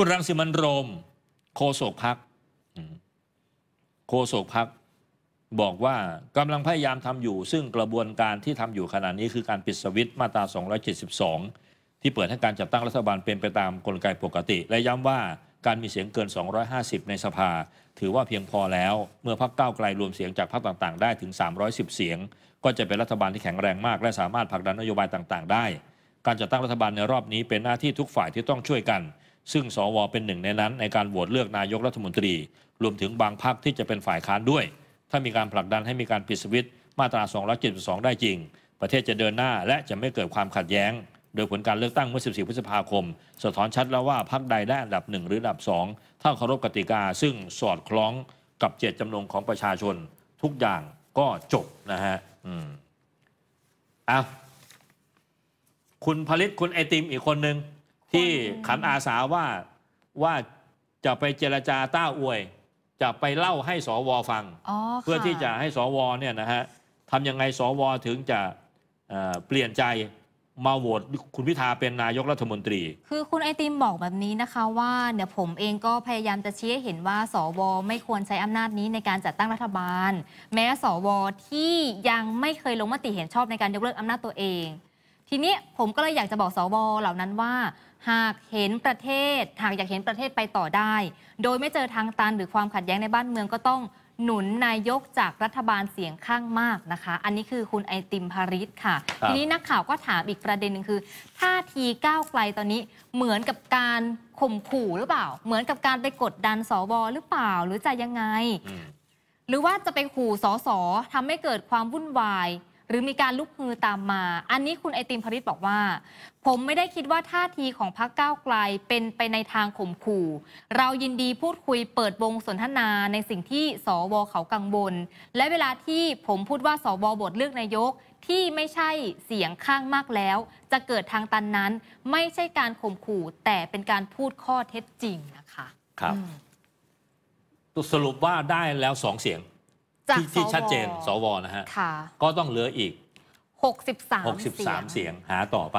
คุณรังสิมันโรม โคโศกพักโคโศกพักบอกว่ากำลังพยายามทำอยู่ ซึ่งกระบวนการที่ทำอยู่ขณะนี้คือการปิดสวิตมาตรา 272 ที่เปิดให้การจัดตั้งรัฐบาลเป็นไปตามกลไกปกติ และย้ำว่าการมีเสียงเกิน 250 ในสภา ถือว่าเพียงพอแล้ว เมื่อพรรคก้าวไกลรวมเสียงจากพรรคต่าง ๆ ได้ถึง 310 เสียง ก็จะเป็นรัฐบาลที่แข็งแรงมาก และสามารถผลักดันนโยบายต่าง ๆ ได้ การจัดตั้งรัฐบาลในรอบนี้เป็นหน้าที่ทุกฝ่ายที่ต้องช่วยกันซึ่งสวเป็นหนึ่งในนั้น ในการโหวตเลือกนายกรัฐมนตรี รวมถึงบางพรรคที่จะเป็นฝ่ายค้านด้วย ถ้ามีการผลักดันให้มีการปิดสวิตมาตรา 272 ได้จริง ประเทศจะเดินหน้าและจะไม่เกิดความขัดแย้ง โดยผลการเลือกตั้งเมื่อ 14 พฤษภาคมสะท้อนชัดแล้วว่าพรรคใดได้อันดับหนึ่งหรืออันดับสองถ้าเคารพกติกาซึ่งสอดคล้องกับเจตจำนงของประชาชนทุกอย่างก็จบนะฮะอืมอ้าวคุณผลิตคุณไอติมอีกคนหนึ่งที่ขันอาสาว่าว่าจะไปเจรจาต้าอวย จะไปเล่าให้สวฟัง เพื่อที่จะให้สวเนี่ยนะฮะทำยังไงสวถึงจะเปลี่ยนใจมาโหวตคุณพิธาเป็นนายกรัฐมนตรี คือคุณไอติมบอกแบบนี้นะคะว่าเนี่ยผมเองก็พยายามจะชี้ให้เห็นว่า สวไม่ควรใช้อำนาจนี้ในการจัดตั้งรัฐบาล แม้สวที่ยังไม่เคยลงมติเห็นชอบในการยกเลิกอำนาจตัวเองทีนี้ผมก็เลยอยากจะบอกสวเหล่านั้นว่า หากเห็นประเทศหากอยากเห็นประเทศไปต่อได้ โดยไม่เจอทางตันหรือความขัดแย้งในบ้านเมืองก็ต้องหนุนนายกจากรัฐบาลเสียงข้างมากนะคะ อันนี้คือคุณไอติมพาริสค่ะ ทีนี้นักข่าวก็ถามอีกประเด็นหนึ่งคือท่าทีก้าวไกลตอนนี้เหมือนกับการข่มขู่หรือเปล่า เหมือนกับการไปกดดันสวหรือเปล่าหรือจะยังไงหรือว่าจะไปขู่สสทำให้เกิดความวุ่นวายหรือมีการลุกฮือตามมา อันนี้คุณไอติมพริตบอกว่า ผมไม่ได้คิดว่าท่าทีของพรรคก้าวไกลเป็นไปในทางข่มขู่ เรายินดีพูดคุยเปิดวงสนทนาในสิ่งที่สวเขากังวลและเวลาที่ผมพูดว่าสวบทเลือกนายกที่ไม่ใช่เสียงข้างมากแล้ว จะเกิดทางตันนั้น ไม่ใช่การข่มขู่แต่เป็นการพูดข้อเท็จจริงนะคะครับสรุปว่าได้แล้วสองเสียงจากที่ชัดเจนสวนะฮะะก็ต้องเหลืออีก 63 63 เสียงหาต่อไป